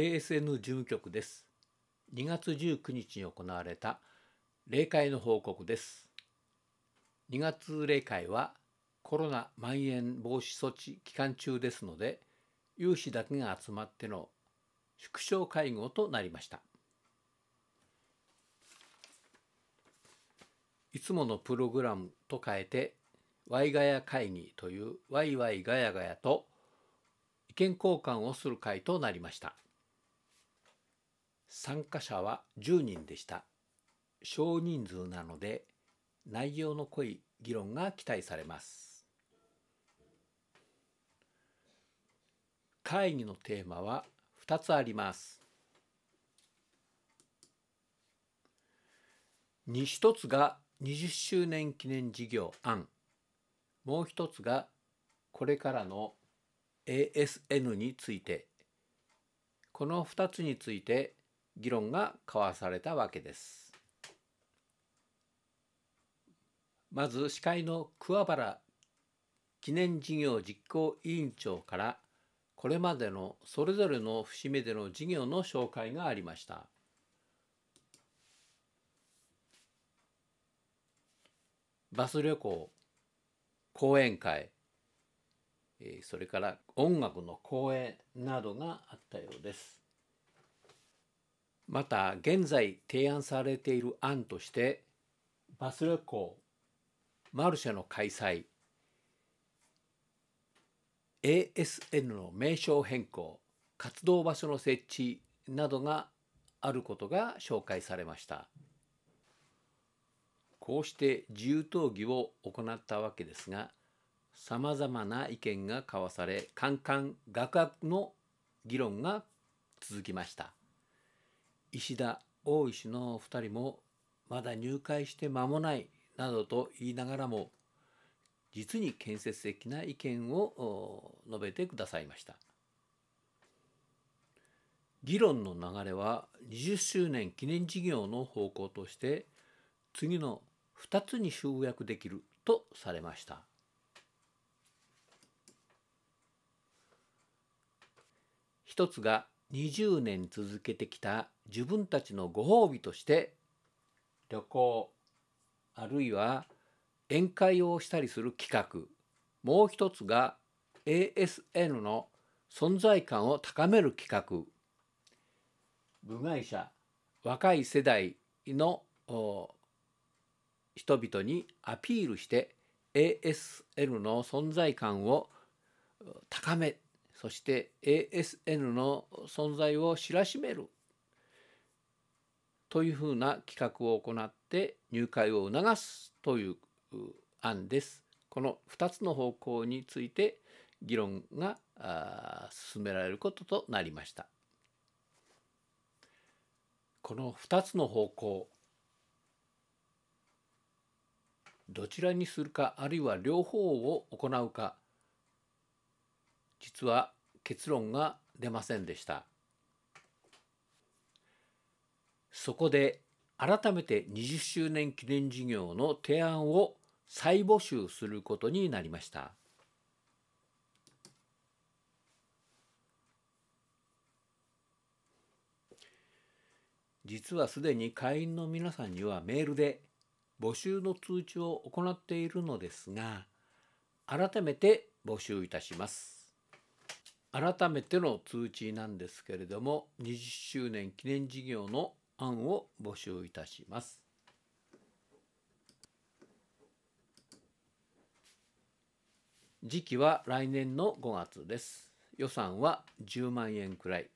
ASN 事務局です2月19日に行われた例会の報告です2月例会はコロナ蔓延防止措置期間中ですので有志だけが集まっての縮小会合となりましたいつものプログラムと変えてワイガヤ会議というワイワイガヤガヤと意見交換をする会となりました。参加者は10人でした。少人数なので内容の濃い議論が期待されます。会議のテーマは2つあります。に1つが20周年記念事業案もう1つがこれからの ASN についてこの2つについて議論が交わされたわけです。まず司会の桑原記念事業実行委員長からこれまでのそれぞれの節目での事業の紹介がありました。バス旅行講演会それから音楽の講演などがあったようです。また現在提案されている案としてバス旅行マルシェの開催 ASN の名称変更活動場所の設置などがあることが紹介されましたこうして自由討議を行ったわけですがさまざまな意見が交わされカンカンガクガクの議論が続きました。石田大石の2人もまだ入会して間もないなどと言いながらも実に建設的な意見を述べてくださいました議論の流れは20周年記念事業の方向として次の2つに集約できるとされました一つが20年続けてきた自分たちのご褒美として旅行あるいは宴会をしたりする企画もう一つが ASN の存在感を高める企画部外者若い世代の人々にアピールして ASN の存在感を高めそして ASN の存在を知らしめるというふうな企画を行って入会を促すという案です。この2つの方向について議論が進められることとなりました。この2つの方向どちらにするかあるいは両方を行うか実は結論が出ませんでした。そこで改めて20周年記念事業の提案を再募集することになりました。実はすでに会員の皆さんにはメールで募集の通知を行っているのですが改めて募集いたします改めての通知なんですけれども20周年記念事業の案を募集いたします。時期は来年の5月です。予算は10万円くらい。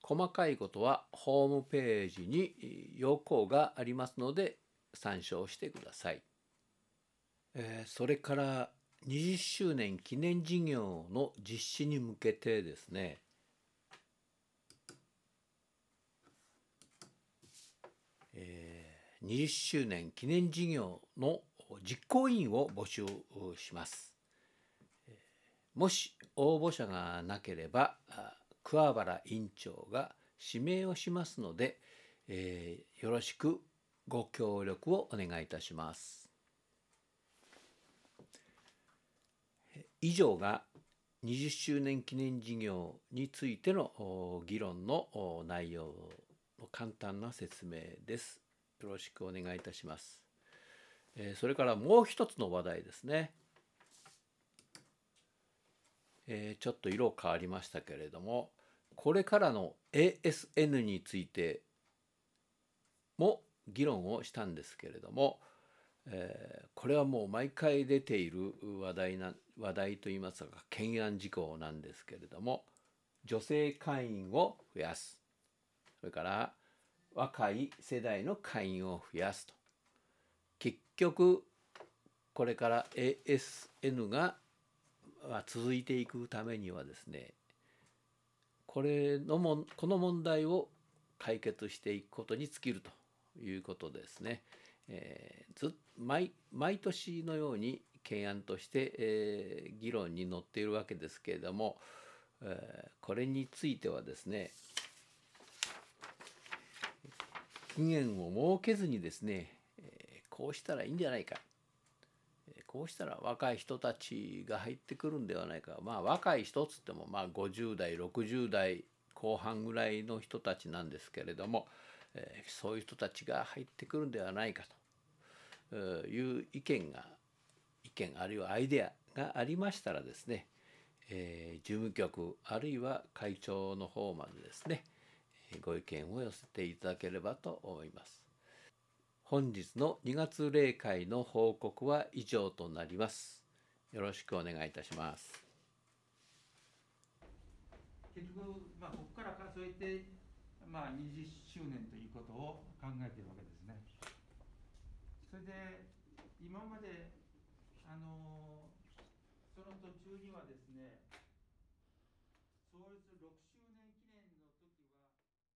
細かいことはホームページに要項がありますので参照してください。えー、それから20周年記念事業の実施に向けてですね20周年記念事業の実行委員を募集します。もし応募者がなければ桑原委員長が指名をしますので、えー、よろしくご協力をお願いいたします。以上が20周年記念事業についての議論の内容の簡単な説明です。よろしくお願いいたします。えー、それからもう一つの話題ですね。えー、ちょっと色変わりましたけれどもこれからの ASN についても議論をしたんですけれども、えー、これはもう毎回出ている話題な話題といいますか懸案事項なんですけれども女性会員を増やすそれから若い世代の会員を増やすと結局これから ASN が続いていくためにはですねこれのもこの問題を解決していくことに尽きるということですね。えー、ず毎毎年のように懸案として、えー、議論に載っているわけですけれども、えー、これについてはですね期限を設けずにですね、えこうしたらいいんじゃないかこうしたら若い人たちが入ってくるんではないかまあ若い人つってもまあ50代60代後半ぐらいの人たちなんですけれども、えそういう人たちが入ってくるんではないかという意見が意見あるいはアイデアがありましたらですね、えー、事務局あるいは会長の方までですね、ご意見を寄せていただければと思います。本日の2月例会の報告は以上となります。よろしくお願いいたします。結局、まあ、ここから数えて、まあ、20周年ということを考えているわけですね。それで今まであのその途中にはですね